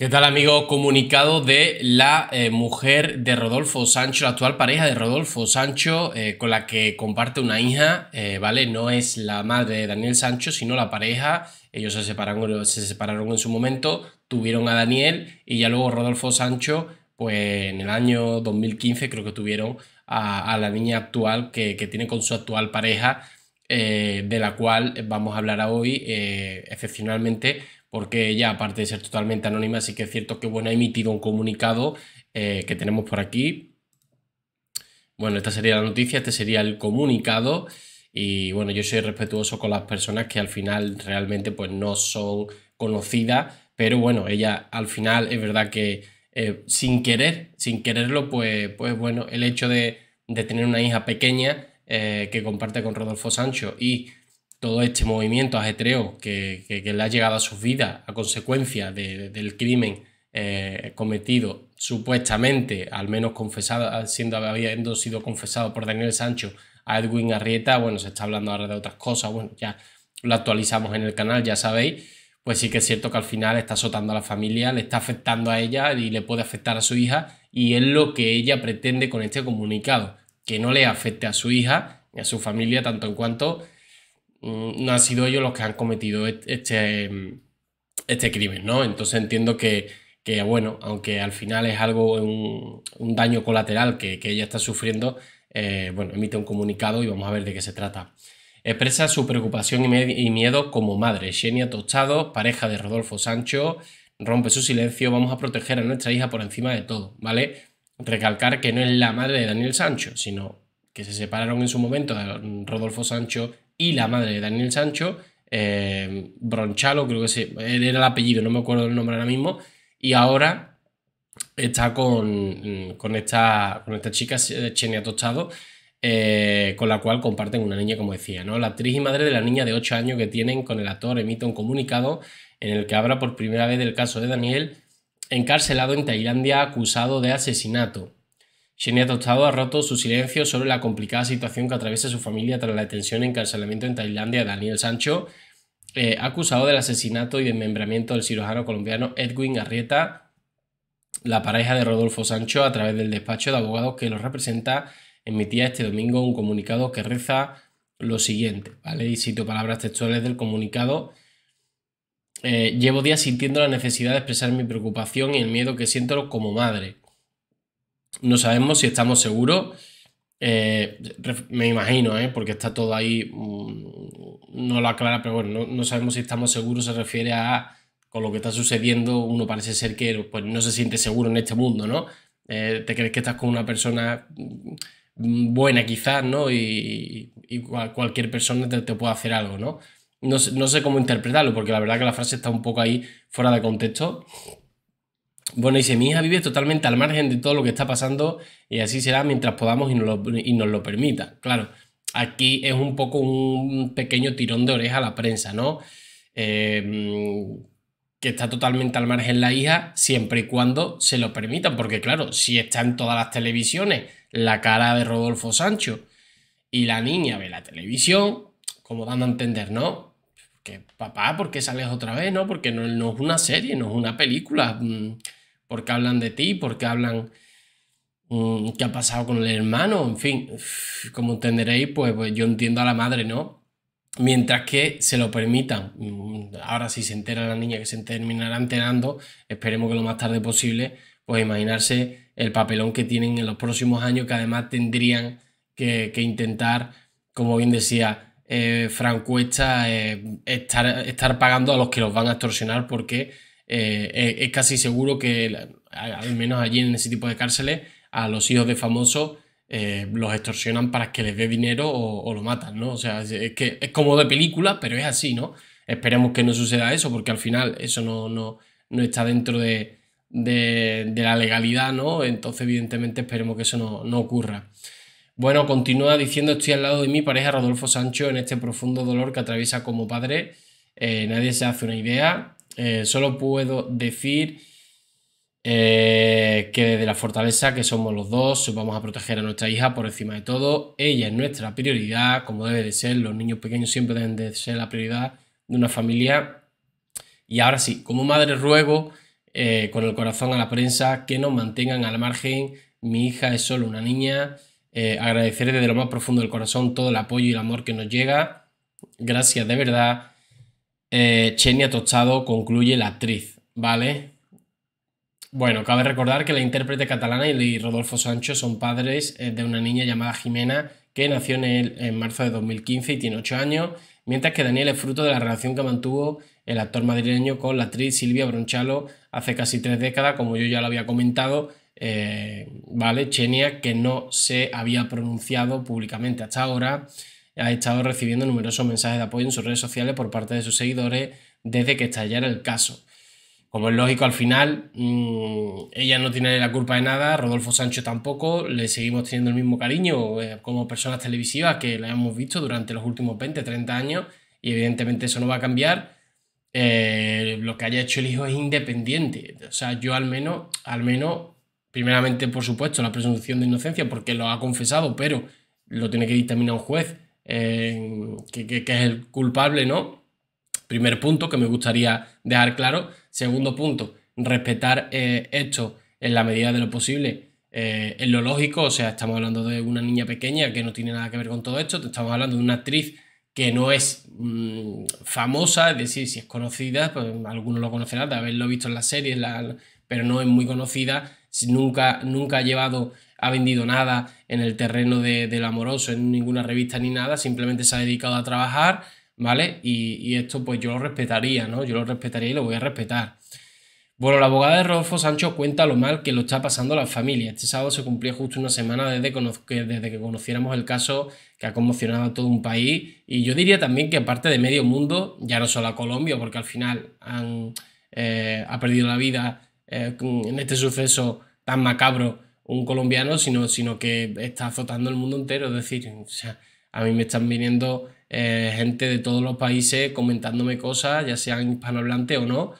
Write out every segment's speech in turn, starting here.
¿Qué tal amigo? Comunicado de la eh, mujer de Rodolfo Sancho, la actual pareja de Rodolfo Sancho, eh, con la que comparte una hija, eh, ¿vale? No es la madre de Daniel Sancho, sino la pareja. Ellos se separaron, se separaron en su momento, tuvieron a Daniel y ya luego Rodolfo Sancho, pues en el año 2015 creo que tuvieron a, la niña actual que, que, tiene con su actual pareja, de la cual vamos a hablar hoy excepcionalmente porque ella, aparte de ser totalmente anónima, sí que es cierto que bueno, ha emitido un comunicado eh, que tenemos por aquí. Bueno, esta sería la noticia, este sería el comunicado. Y bueno, yo soy respetuoso con las personas que al final realmente pues no son conocidas, pero bueno, ella al final es verdad que eh, sin querer, sin quererlo, pues, pues bueno, el hecho de, tener una hija pequeña eh, que comparte con Rodolfo Sancho y todo este movimiento ajetreo que, le ha llegado a su vida a consecuencia del crimen eh, cometido supuestamente, al menos confesado, siendo, habiendo sido confesado por Daniel Sancho a Edwin Arrieta, bueno, se está hablando ahora de otras cosas, bueno, ya lo actualizamos en el canal, ya sabéis, pues sí que es cierto que al final está azotando a la familia, le está afectando a ella y le puede afectar a su hija, y es lo que ella pretende con este comunicado, que no le afecte a su hija ni a su familia tanto en cuanto no mm, han sido ellos los que han cometido este, mm, este crimen, ¿no? Entonces entiendo que, bueno, aunque al final es algo, un, un daño colateral que, ella está sufriendo, eh, bueno, emite un comunicado y vamos a ver de qué se trata. Expresa su preocupación y, miedo como madre. Xenia Tostado, pareja de Rodolfo Sancho, rompe su silencio, vamos a proteger a nuestra hija por encima de todo, ¿vale? Recalcar que no es la madre de Daniel Sancho, sino que se separaron en su momento de Rodolfo Sancho y la madre de Daniel Sancho, eh, Bronchalo, creo que era el apellido, no me acuerdo el nombre ahora mismo, y ahora está con, con, esta, con esta chica, Chenia Tostado, eh, con la cual comparten una niña, como decía, ¿no? La actriz y madre de la niña de 8 años que tienen con el actor emite un comunicado en el que habla por primera vez del caso de Daniel, encarcelado en Tailandia acusado de asesinato. Xenia Tostado ha roto su silencio sobre la complicada situación que atraviesa su familia tras la detención y encarcelamiento en Tailandia de Daniel Sancho, eh, acusado del asesinato y desmembramiento del cirujano colombiano Edwin Arrieta, la pareja de Rodolfo Sancho, a través del despacho de abogados que los representa, emitía este domingo un comunicado que reza lo siguiente, ¿vale? Y cito palabras textuales del comunicado. Eh, llevo días sintiendo la necesidad de expresar mi preocupación y el miedo que siento como madre no sabemos si estamos seguros. Eh, me imagino, eh, porque está todo ahí, mm, no lo aclara, pero bueno, no, sabemos si estamos seguros, se refiere a con lo que está sucediendo, uno parece ser que pues, no se siente seguro en este mundo, ¿no? Eh, te crees que estás con una persona mm, buena quizás, ¿no? Y, cualquier persona te, te, puede hacer algo, ¿no? ¿no? No sé cómo interpretarlo, porque la verdad que la frase está un poco ahí fuera de contexto. Bueno, y si mi hija vive totalmente al margen de todo lo que está pasando y así será mientras podamos y nos lo, permita. Claro, aquí es un poco un pequeño tirón de oreja a la prensa, ¿no? Eh, mm, que está totalmente al margen la hija, siempre y cuando se lo permitan, porque claro, si está en todas las televisiones la cara de Rodolfo Sancho y la niña ve la televisión, como dando a entender, ¿no? Que papá, ¿por qué sales otra vez? No, porque no, es una serie, no es una película. Mm, por qué hablan de ti, por qué hablan mm, qué ha pasado con el hermano, en fin, como entenderéis, pues, pues yo entiendo a la madre, ¿no? Mientras que se lo permitan. Mm, ahora si se entera la niña que se terminará enterando, esperemos que lo más tarde posible, pues imaginarse el papelón que tienen en los próximos años, que además tendrían que, intentar, como bien decía, eh, Frank Cuesta eh, estar, estar pagando a los que los van a extorsionar porque eh, es, casi seguro que, al menos allí en ese tipo de cárceles, a los hijos de famosos eh, los extorsionan para que les dé dinero o, lo matan, ¿no? O sea, es, que es como de película, pero es así, ¿no? Esperemos que no suceda eso, porque al final eso no, está dentro de, de, la legalidad, ¿no? Entonces, evidentemente, esperemos que eso no, ocurra. Bueno, continúa diciendo, estoy al lado de mi pareja Rodolfo Sancho en este profundo dolor que atraviesa como padre. Eh, nadie se hace una idea eh, solo puedo decir eh, que desde la fortaleza que somos los dos, vamos a proteger a nuestra hija por encima de todo. Ella es nuestra prioridad, como debe de ser. Los niños pequeños siempre deben de ser la prioridad de una familia. Y ahora sí, como madre ruego eh, con el corazón a la prensa que nos mantengan al margen. Mi hija es solo una niña. agradecer desde lo más profundo del corazón todo el apoyo y el amor que nos llega. Gracias de verdad eh, Chenia Tostado concluye la actriz, ¿vale? Bueno, cabe recordar que la intérprete catalana y Rodolfo Sancho son padres eh, de una niña llamada Jimena que nació en, en marzo de 2015 y tiene 8 años, mientras que Daniel es fruto de la relación que mantuvo el actor madrileño con la actriz Silvia Bronchalo hace casi tres décadas, como yo ya lo había comentado, eh, ¿vale? Chenia, que no se había pronunciado públicamente hasta ahora ha estado recibiendo numerosos mensajes de apoyo en sus redes sociales por parte de sus seguidores desde que estallara el caso. Como es lógico, al final mm, ella no tiene la culpa de nada, Rodolfo Sancho tampoco, le seguimos teniendo el mismo cariño eh, como personas televisivas que la hemos visto durante los últimos 20, 30 años y evidentemente eso no va a cambiar. Eh, lo que haya hecho el hijo es independiente. O sea, yo al menos, al menos, primeramente, por supuesto, la presunción de inocencia, porque lo ha confesado, pero lo tiene que dictaminar un juez que, es el culpable, ¿no? Primer punto que me gustaría dejar claro. Segundo punto, respetar esto eh, en la medida de lo posible, en eh, lo lógico, o sea, estamos hablando de una niña pequeña que no tiene nada que ver con todo esto, estamos hablando de una actriz que no es mm, famosa, es decir, si es conocida, pues algunos lo conocerán de haberlo visto en las series, pero no es muy conocida, nunca, nunca ha llevado ha vendido nada en el terreno del amoroso, en ninguna revista ni nada, simplemente se ha dedicado a trabajar, ¿vale? Y, esto pues yo lo respetaría, ¿no? Yo lo respetaría y lo voy a respetar. Bueno, la abogada de Rodolfo Sancho cuenta lo mal que lo está pasando la familia. Este sábado se cumplía justo una semana desde que, desde que conociéramos el caso que ha conmocionado a todo un país y yo diría también que aparte de medio mundo, ya no solo a Colombia, porque al final han, eh, ha perdido la vida eh, en este suceso tan macabro un colombiano, sino, sino que está azotando el mundo entero. Es decir, a mí me están viniendo eh, gente de todos los países comentándome cosas, ya sean hispanohablantes o no,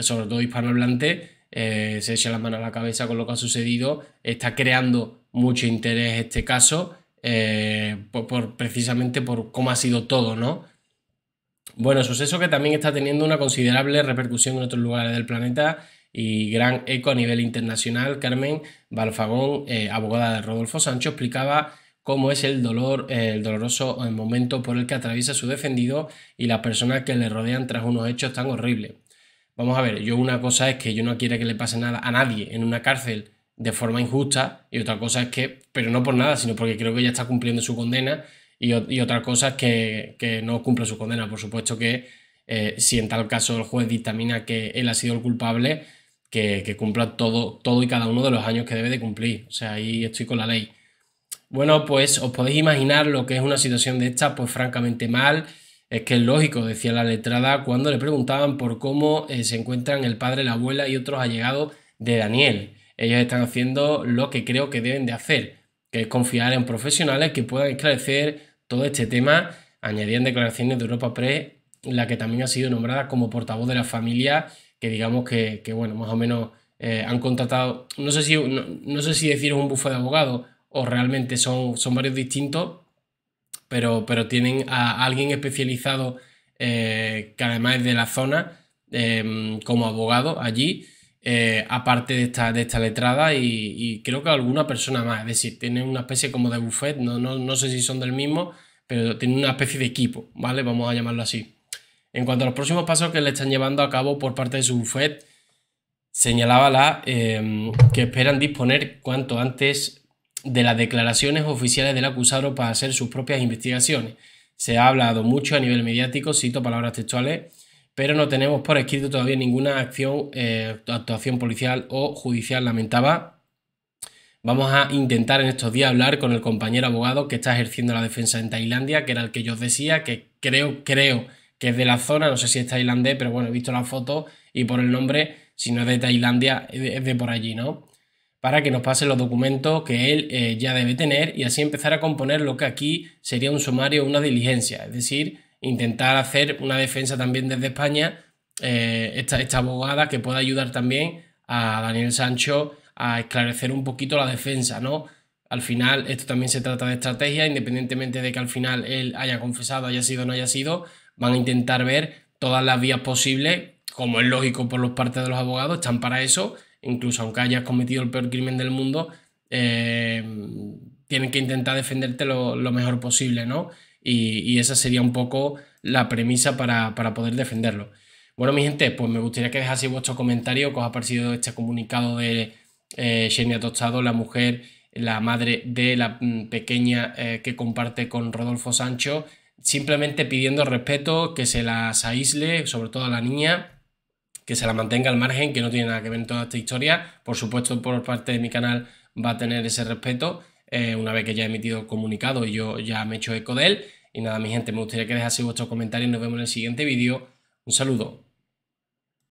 sobre todo hispanohablantes, eh, se echa la mano a la cabeza con lo que ha sucedido, está creando mucho interés este caso, eh, por, precisamente por cómo ha sido todo, ¿no? Bueno, suceso que también está teniendo una considerable repercusión en otros lugares del planeta y gran eco a nivel internacional, Carmen Balfagón, eh, abogada de Rodolfo Sancho, explicaba cómo es el dolor, el doloroso momento por el que atraviesa su defendido y las personas que le rodean tras unos hechos tan horribles. Vamos a ver, yo una cosa es que yo no quiero que le pase nada a nadie en una cárcel de forma injusta y otra cosa es que, pero no por nada, sino porque creo que ella está cumpliendo su condena y, otra cosa es que, que no cumple su condena. Por supuesto que eh, si en tal caso el juez dictamina que él ha sido el culpable, que, cumpla todo, todo y cada uno de los años que debe de cumplir. O sea, ahí estoy con la ley. Bueno, pues os podéis imaginar lo que es una situación de esta, pues francamente mal. Es que es lógico, decía la letrada, cuando le preguntaban por cómo eh, se encuentran el padre, la abuela y otros allegados de Daniel. Ellos están haciendo lo que creo que deben de hacer, que es confiar en profesionales que puedan esclarecer todo este tema, añadían declaraciones de Europa Press la que también ha sido nombrada como portavoz de la familia, que digamos que, bueno, más o menos eh, han contratado, no sé, si, no, sé si decir es un bufete de abogados o realmente son, son varios distintos, pero, pero tienen a alguien especializado eh, que además es de la zona em, como abogado allí, eh, aparte de esta, de esta letrada y, y, creo que alguna persona más, es decir, tienen una especie como de buffet, no, no, no sé si son del mismo, pero tienen una especie de equipo, ¿vale? Vamos a llamarlo así. En cuanto a los próximos pasos que le están llevando a cabo por parte de su FED, señalaba la em, que esperan disponer cuanto antes de las declaraciones oficiales del acusado para hacer sus propias investigaciones. Se ha hablado mucho a nivel mediático, cito palabras textuales, pero no tenemos por escrito todavía ninguna acción, eh, actuación policial o judicial, lamentaba. Vamos a intentar en estos días hablar con el compañero abogado que está ejerciendo la defensa en Tailandia, que era el que yo decía, que creo, creo que es de la zona, no sé si es tailandés, pero bueno, he visto la foto y por el nombre, si no es de Tailandia, es de por allí, ¿no? Para que nos pase los documentos que él eh, ya debe tener y así empezar a componer lo que aquí sería un sumario o una diligencia, es decir, intentar hacer una defensa también desde España, eh, esta, esta abogada que pueda ayudar también a Daniel Sancho a esclarecer un poquito la defensa, ¿no? Al final, esto también se trata de estrategia, independientemente de que al final él haya confesado, haya sido o no haya sido, van a intentar ver todas las vías posibles, como es lógico por los partes de los abogados, están para eso, incluso aunque hayas cometido el peor crimen del mundo, eh, tienen que intentar defenderte lo, mejor posible, ¿no? Y, esa sería un poco la premisa para, poder defenderlo. Bueno, mi gente, pues me gustaría que dejaseis vuestro comentario, que os ha parecido este comunicado de eh, Xenia Tostado, la mujer, la madre de la mm, pequeña eh, que comparte con Rodolfo Sancho, simplemente pidiendo respeto, que se las aísle, sobre todo a la niña, que se la mantenga al margen, que no tiene nada que ver en toda esta historia. Por supuesto, por parte de mi canal va a tener ese respeto, eh, una vez que ya he emitido el comunicado y yo ya me he hecho eco de él. Y nada, mi gente, me gustaría que dejase vuestros comentarios nos vemos en el siguiente vídeo. Un saludo.